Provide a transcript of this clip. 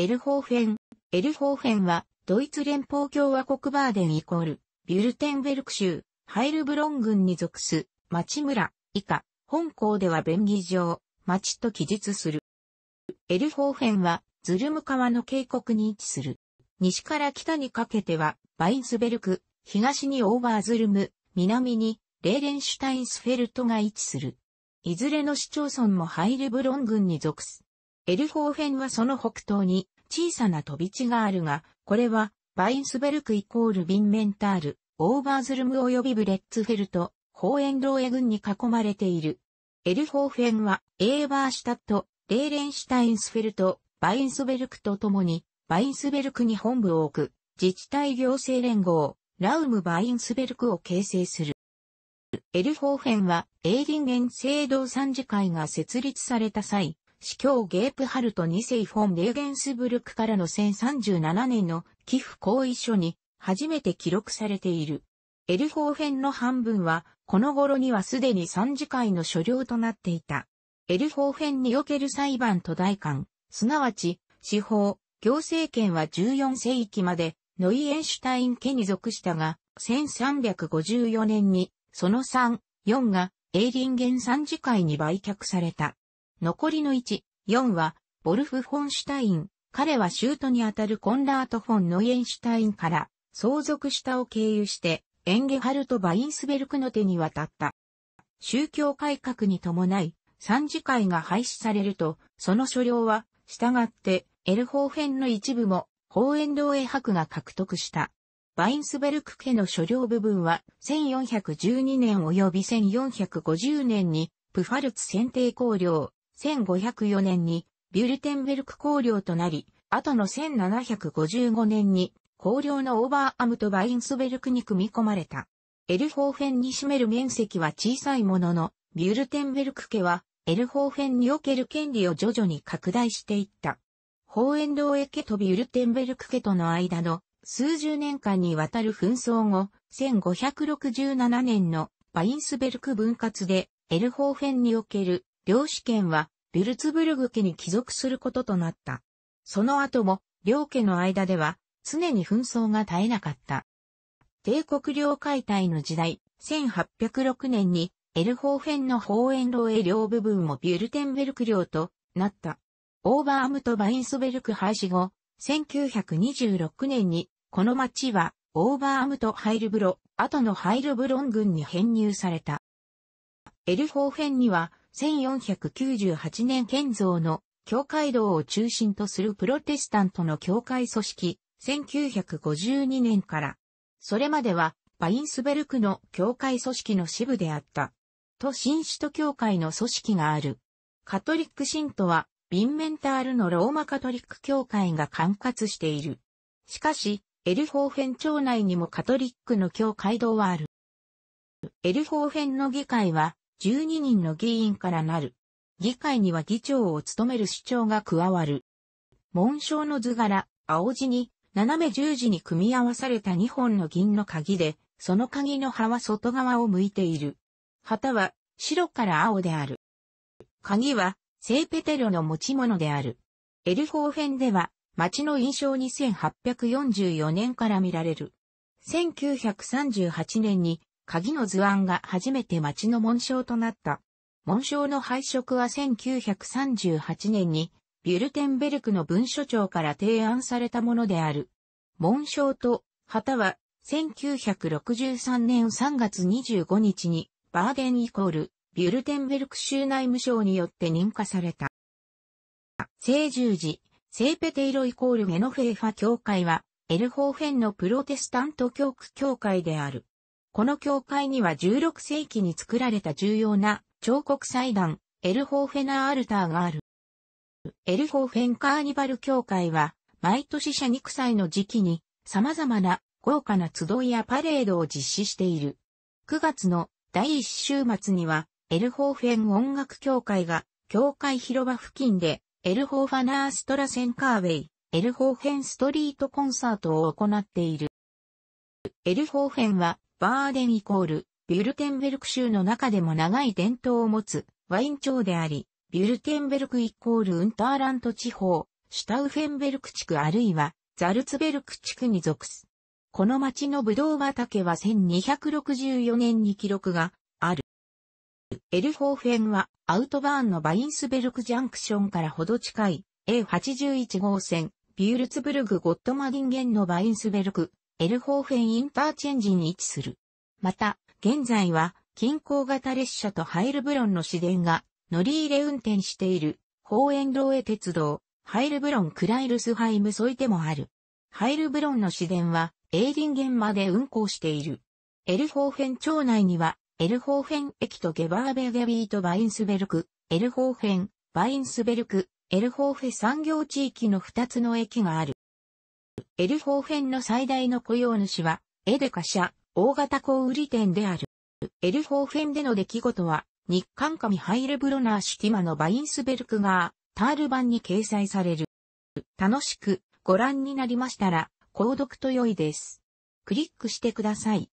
エルホーフェン。エルホーフェンは、ドイツ連邦共和国バーデンイコール、ビュルテンベルク州、ハイルブロン郡に属す、町村、以下、本校では便宜上、町と記述する。エルホーフェンは、ズルム川の渓谷に位置する。西から北にかけては、バインスベルク、東にオーバーズルム、南に、レーレンシュタインスフェルトが位置する。いずれの市町村もハイルブロン郡に属す。エルホーフェンはその北東に小さな飛び地があるが、これはバインスベルクイコールビンメンタール、オーバーズルム及びブレッツフェルト、ホーエンローエ軍に囲まれている。エルホーフェンはエーバーシュタット、レーレンシュタインスフェルト、バインスベルクと共に、バインスベルクに本部を置く、自治体行政連合、ラウムバインスベルクを形成する。エルホーフェンは、エーリンゲン制度参事会が設立された際、司教ゲープハルト2世フォン・レーゲンスブルクからの1037年の寄付行為書に初めて記録されている。エルホーフェンの半分は、この頃にはすでに三次会の所領となっていた。エルホーフェンにおける裁判と代官、すなわち、司法、行政権は14世紀まで、ノイエンシュタイン家に属したが、1354年に、その3、4が、エーリンゲン三次会に売却された。残りの1、4は、ボルフ・フォンシュタイン。彼はシュートにあたるコンラート・フォン・ノイエンシュタインから相続したを経由して、エンゲハルト・バインスベルクの手に渡った。宗教改革に伴い、三次会が廃止されると、その所領は、従って、エルホーフェンの一部も、ホーエンド・エハ博が獲得した。バインスベルク家の所領部分は、1412年及び1450年に、プファルツ選定公領、1504年にビュルテンベルク公領となり、後の1755年に公領のオーバーアムとバインスベルクに組み込まれた。エルホーフェンに占める面積は小さいものの、ビュルテンベルク家はエルホーフェンにおける権利を徐々に拡大していった。ホーエンドーエ家とビュルテンベルク家との間の数十年間にわたる紛争後、1567年のバインスベルク分割でエルホーフェンにおける両主権はビルツブルグ家に帰属することとなった。その後も両家の間では常に紛争が絶えなかった。帝国領解体の時代、1806年にエルホーフェンのホーエンローエ部分もビュルテンベルク領となった。オーバーアムとバインスベルク廃止後、1926年にこの町はオーバーアムとハイルブロ、後のハイルブロン軍に編入された。エルホーフェンには1498年建造の教会道を中心とするプロテスタントの教会組織、1952年から、それまではバインスベルクの教会組織の支部であった。と新首都教会の組織がある。カトリック信徒は、ビンメンタールのローマカトリック教会が管轄している。しかし、エルホーフェン町内にもカトリックの教会堂はある。エルホーフェンの議会は、12人の議員からなる。議会には議長を務める主長が加わる。紋章の図柄、青地に、斜め十字に組み合わされた2本の銀の鍵で、その鍵の葉は外側を向いている。旗は、白から青である。鍵は、聖ペテロの持ち物である。エルホーフェンでは、街の印象に1844年から見られる。1938年に鍵の図案が初めて町の紋章となった。紋章の配色は1938年に、ビュルテンベルクの文書庁から提案されたものである。紋章と旗は、1963年3月25日に、バーデンイコール、ビュルテンベルク州内務省によって認可された。聖十字、聖ペテイロイコールメノフェーファ教会は、エルホーフェンのプロテスタント教区教会である。この教会には16世紀に作られた重要な彫刻祭壇、エルホーフェナーアルターがある。エルホーフェンカーニバル協会は、毎年社肉祭の時期に、様々な豪華な集いやパレードを実施している。9月の第1週末には、エルホーフェン音楽協会が、教会広場付近で、エルホーファナーストラセンカーウェイ、エルホーフェンストリートコンサートを行っている。エルホーフェンは、バーデンイコール、ビュルテンベルク州の中でも長い伝統を持つワイン町であり、ビュルテンベルクイコールウンターラント地方、シュタウフェンベルク地区あるいはザルツベルク地区に属す。この町のブドウ畑は1264年に記録がある。エルホーフェンはアウトバーンのバインスベルクジャンクションからほど近い A81 号線、ビュールツブルグ・ゴットマディンゲンのバインスベルク、エルホーフェンインターチェンジに位置する。また、現在は、近郊型列車とハイルブロンの市電が乗り入れ運転している、エ園ローエ鉄道、ハイルブロンクライルスハイムソイでもある。ハイルブロンの市電は、エーリンゲンまで運行している。エルホーフェン町内には、エルホーフェン駅とゲバーベゲビートバインスベルク、エルホーフェン、バインスベルク、エルホーフェ産業地域の2つの駅がある。エルホーフェンの最大の雇用主は、エデカ社、大型小売店である。エルホーフェンでの出来事は、日刊紙ハイルブロナーシュティマのバインスベルクが、タール版に掲載される。楽しくご覧になりましたら、購読と良いです。クリックしてください。